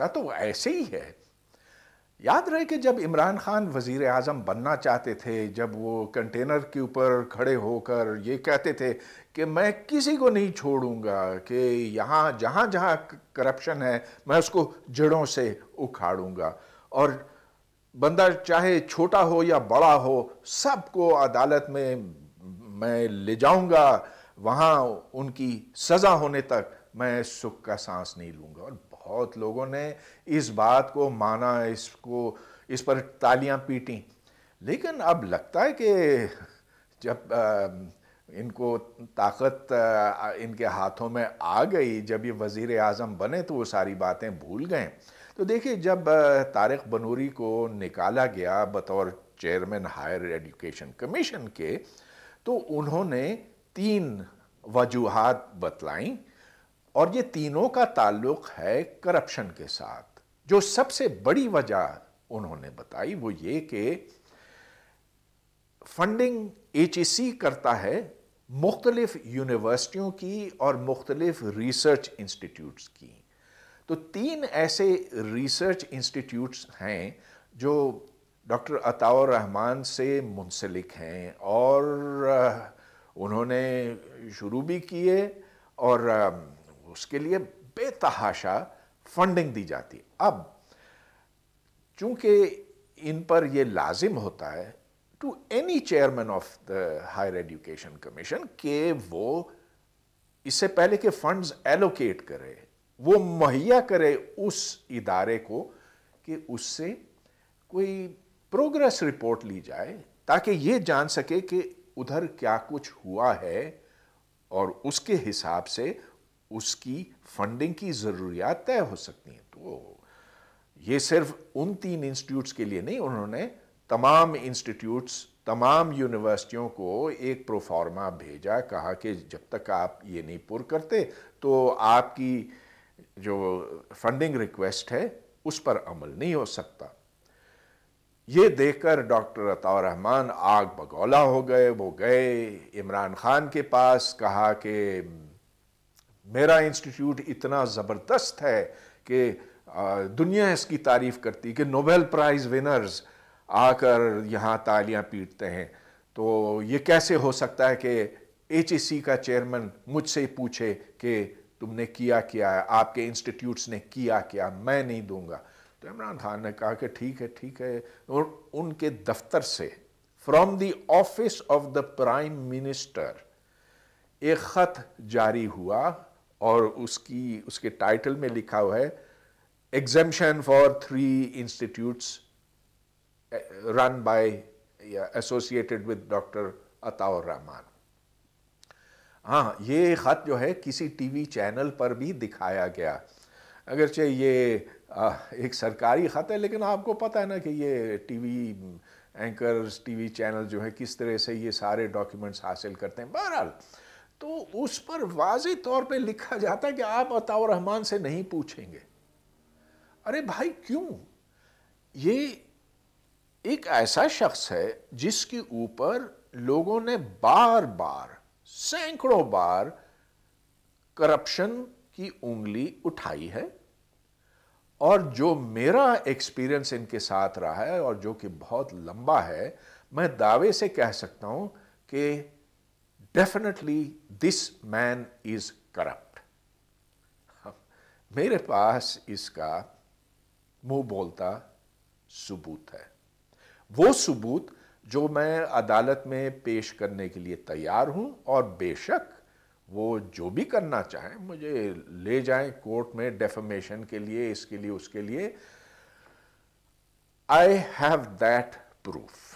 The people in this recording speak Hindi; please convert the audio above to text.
सकता तो ऐसे ही है याद रहे कि जब इमरान खान वजीर आजम बनना चाहते थे जब वो कंटेनर के ऊपर खड़े होकर ये कहते थे कि मैं किसी को नहीं छोड़ूंगा कि यहाँ जहाँ जहाँ करप्शन है मैं उसको जड़ों से उखाड़ूंगा और बंदा चाहे छोटा हो या बड़ा हो सबको अदालत में मैं ले जाऊंगा वहाँ उनकी सज़ा होने तक मैं सुख का सांस नहीं लूँगा और बहुत लोगों ने इस बात को माना इसको इस पर तालियां पीटी लेकिन अब लगता है कि जब इनको ताकत इनके हाथों में आ गई जब ये वज़ी अजम बने तो वो सारी बातें भूल गए तो देखिए जब तारिक बनूरी को निकाला गया बतौर चेयरमैन हायर एजुकेशन कमीशन के तो उन्होंने तीन वजूहत बतलाईं और ये तीनों का ताल्लुक है करप्शन के साथ जो सबसे बड़ी वजह उन्होंने बताई वो ये कि फंडिंग एच e करता है मुख्तलिफ यूनिवर्सिटियों की और मुख्तलिफ रिसर्च इंस्टीट्यूट्स की तो तीन ऐसे रिसर्च इंस्टीट्यूट्स हैं जो डॉक्टर अताउर रहमान से मुंसलिक हैं और उन्होंने शुरू भी किए और उसके लिए बेतहाशा फंडिंग दी जाती है अब चूंकि इन पर यह लाजिम होता है to any chairman of the higher education commission के वो इससे पहले के फंड्स एलोकेट करे वो मुहैया करे उस इदारे को कि उससे कोई प्रोग्रेस रिपोर्ट ली जाए ताकि ये जान सके कि उधर क्या कुछ हुआ है और उसके हिसाब से उसकी फंडिंग की ज़रूरियात तय हो सकती हैं तो ये सिर्फ उन तीन इंस्टीट्यूट्स के लिए नहीं उन्होंने तमाम इंस्टीट्यूट्स तमाम यूनिवर्सिटियों को एक प्रोफार्मा भेजा कहा कि जब तक आप ये नहीं पुर करते तो आपकी जो फंडिंग रिक्वेस्ट है उस पर अमल नहीं हो सकता ये देखकर डॉक्टर अताउर रहमान आग बगौला हो गए वो गए इमरान खान के पास कहा कि मेरा इंस्टीट्यूट इतना ज़बरदस्त है कि दुनिया इसकी तारीफ करती कि नोबेल प्राइज़ विनर्स आकर यहाँ तालियां पीटते हैं तो ये कैसे हो सकता है कि एच e का चेयरमैन मुझसे पूछे कि तुमने किया क्या है आपके इंस्टीट्यूट्स ने किया क्या मैं नहीं दूंगा तो इमरान खान ने कहा कि ठीक है ठीक है और उनके दफ्तर से from the office of the prime minister एक ख़त जारी हुआ और उसकी उसके टाइटल में लिखा हुआ है examination for three institutes run by associated with doctor Ataur Rahman हाँ ये ख़त जो है किसी टीवी चैनल पर भी दिखाया गया अगरचे ये आ, एक सरकारी ख़त है लेकिन आपको पता है ना कि ये टीवी एंकर्स टीवी चैनल जो है किस तरह से ये सारे डॉक्यूमेंट्स हासिल करते हैं बहरहाल तो उस पर वाज तौर पे लिखा जाता है कि आप अताउर रहमान से नहीं पूछेंगे अरे भाई क्यों ये एक ऐसा शख्स है जिसके ऊपर लोगों ने बार बार सैकड़ों बार करप्शन की उंगली उठाई है और जो मेरा एक्सपीरियंस इनके साथ रहा है और जो कि बहुत लंबा है मैं दावे से कह सकता हूं कि definitely this man is corrupt मेरे पास इसका मुंह बोलता सबूत है वो सबूत जो मैं अदालत में पेश करने के लिए तैयार हूं और बेशक वो जो भी करना चाहे मुझे ले जाए कोर्ट में डेफमेशन के लिए इसके लिए उसके लिए आई हैव दैट प्रूफ